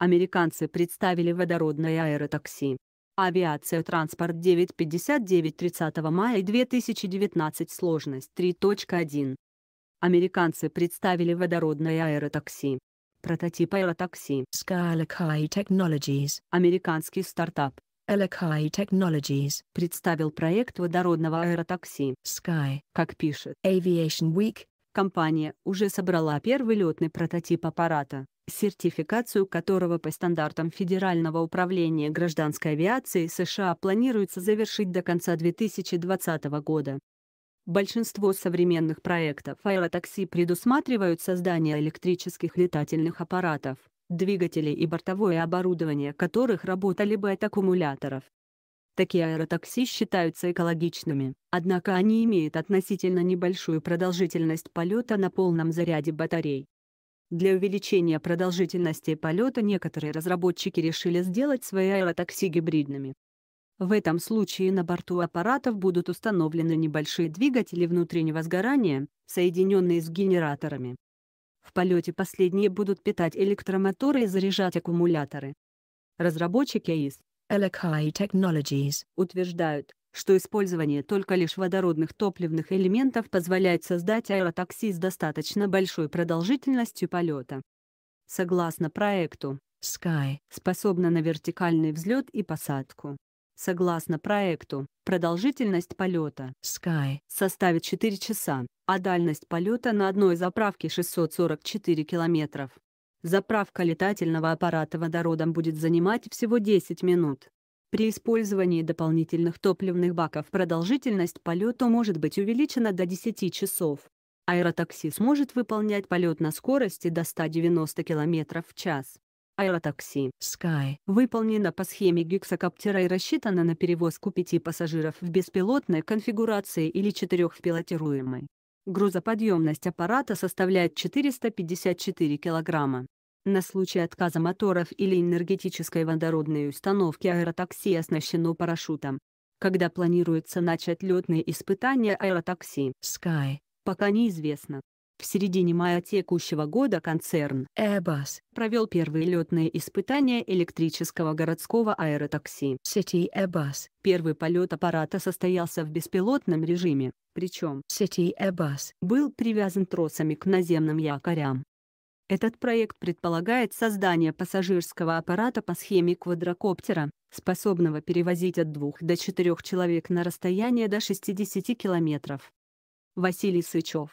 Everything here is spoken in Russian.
Американцы представили водородное аэротакси. Авиация транспорт 959 30 мая 2019 сложность 3.1. Американцы представили водородное аэротакси. Прототип аэротакси. Sky High Technologies. Американский стартап. Elekai Technologies представил проект водородного аэротакси Sky. Как пишет Aviation Week, компания уже собрала первый летный прототип аппарата, сертификацию которого по стандартам Федерального управления гражданской авиации США планируется завершить до конца 2020 года. Большинство современных проектов аэротакси предусматривают создание электрических летательных аппаратов, двигателей и бортовое оборудование которых работали бы от аккумуляторов. Такие аэротакси считаются экологичными, однако они имеют относительно небольшую продолжительность полета на полном заряде батарей. Для увеличения продолжительности полета некоторые разработчики решили сделать свои аэротакси гибридными. В этом случае на борту аппаратов будут установлены небольшие двигатели внутреннего сгорания, соединенные с генераторами. В полете последние будут питать электромоторы и заряжать аккумуляторы. Разработчики из Elecai Technologies утверждают, что использование только лишь водородных топливных элементов позволяет создать аэротакси с достаточно большой продолжительностью полета. Согласно проекту, Sky способна на вертикальный взлет и посадку. Согласно проекту, продолжительность полета Sky составит 4 часа, а дальность полета на одной заправке 644 километров. Заправка летательного аппарата водородом будет занимать всего 10 минут. При использовании дополнительных топливных баков продолжительность полета может быть увеличена до 10 часов. Аэротакси сможет выполнять полет на скорости до 190 км в час. Аэротакси Sky выполнена по схеме гексокоптера и рассчитана на перевозку 5 пассажиров в беспилотной конфигурации или 4 в пилотируемой. Грузоподъемность аппарата составляет 454 килограмма. На случай отказа моторов или энергетической водородной установки аэротакси оснащено парашютом. Когда планируется начать летные испытания аэротакси Sky, пока неизвестно. В середине мая текущего года концерн Airbus провел первые летные испытания электрического городского аэротакси City Airbus. Первый полет аппарата состоялся в беспилотном режиме, причем City Airbus был привязан тросами к наземным якорям. Этот проект предполагает создание пассажирского аппарата по схеме квадрокоптера, способного перевозить от двух до четырех человек на расстояние до 60 километров. Василий Сычев